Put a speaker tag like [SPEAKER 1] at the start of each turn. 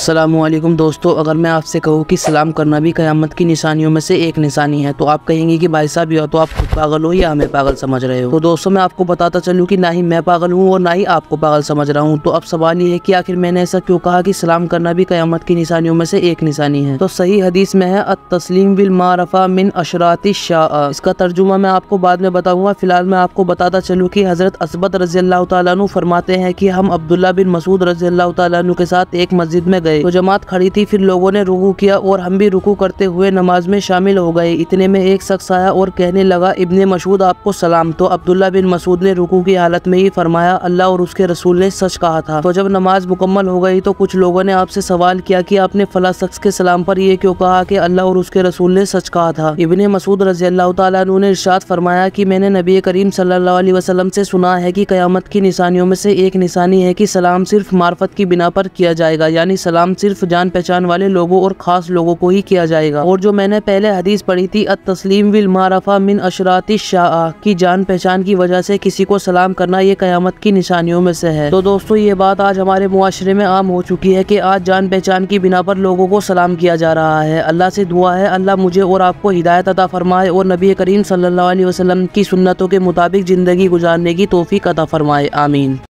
[SPEAKER 1] असलम दोस्तों अगर मैं आपसे कहूँ कि सलाम करना भी क़यामत की निशानियों में से एक निशानी है तो आप कहेंगे कि भाई साहब या तो आप खुद पागल हो या हमें पागल समझ रहे हो तो दोस्तों मैं आपको बताता चलूँ कि ना ही मैं पागल हूँ और ना ही आपको पागल समझ रहा हूँ तो अब सवाल ये है कि आखिर मैंने ऐसा क्यों कहा कि सलाम करना भी क़यामत की निशानियों में से एक निशानी है तो सही हदीस में है तस्लीम बिल मारफा मिन अशराती शाह इसका तर्जुमा मैं आपको बाद में बताऊँगा फिलहाल मैं आपको बताता चलूँ की हज़रत असबत रजी अल्लाह तु फरमाते हैं कि हम अब्दुल्ला बिन मसूद रजी अल्लाह तु के साथ एक मस्जिद में गए गए तो जमात खड़ी थी फिर लोगों ने रुकू किया और हम भी रुकू करते हुए नमाज में शामिल हो गए इतने में एक शख्स आया और कहने लगा इबन मसूद आपको सलाम तो अब्दुल्ला बिन मसूद ने रुकू की हालत में ही फरमाया अल्लाह और उसके रसूल ने सच कहा था तो जब नमाज मुकम्मल हो गई तो कुछ लोगों ने आपसे सवाल किया कि आपने फला शख्स के सलाम पर यह क्यों कहा की अल्लाह और उसके रसूल ने सच कहा था इबन मसूद रजी अल्लाह तु ने इर्शाद फरमाया की मैंने नबी करीम सल्लल्लाहु वसलम ऐसी से सुना है की क्यामत की निशानियों में से एक निशानी है की सलाम सिर्फ मार्फत की बिना पर किया जाएगा यानी सलाम इकराम सिर्फ जान पहचान वाले लोगों और खास लोगों को ही किया जाएगा और जो मैंने पहले हदीस पढ़ी थी अत तस्लीम विल मारफा मिन अशराती शाह की जान पहचान की वजह से किसी को सलाम करना ये कयामत की निशानियों में से है तो दोस्तों ये बात आज हमारे मुआरे में आम हो चुकी है की आज जान पहचान की बिना पर लोगों को सलाम किया जा रहा है अल्लाह से दुआ है अल्लाह मुझे और आपको हिदायत अदा फरमाए और नबी करीम सल्लल्लाहु वसलम की सुन्नतों के मुताबिक ज़िंदगी गुजारने की तोफ़ी अदा फरमाए आमीन